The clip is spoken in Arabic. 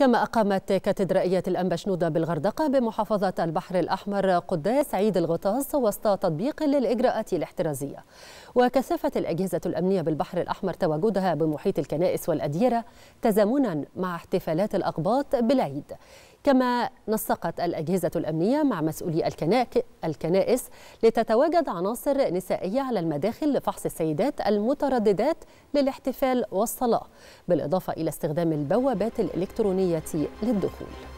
كما أقامت كاتدرائية الأنبا شنودة بالغردقة بمحافظة البحر الأحمر قداس عيد الغطاس وسط تطبيق للإجراءات الاحترازية وكثفت الأجهزة الأمنية بالبحر الأحمر تواجدها بمحيط الكنائس والأديرة تزامنا مع احتفالات الأقباط بالعيد كما نسقت الأجهزة الأمنية مع مسؤولي الكنائس لتتواجد عناصر نسائية على المداخل لفحص السيدات المترددات للاحتفال والصلاة بالإضافة إلى استخدام البوابات الإلكترونية للدخول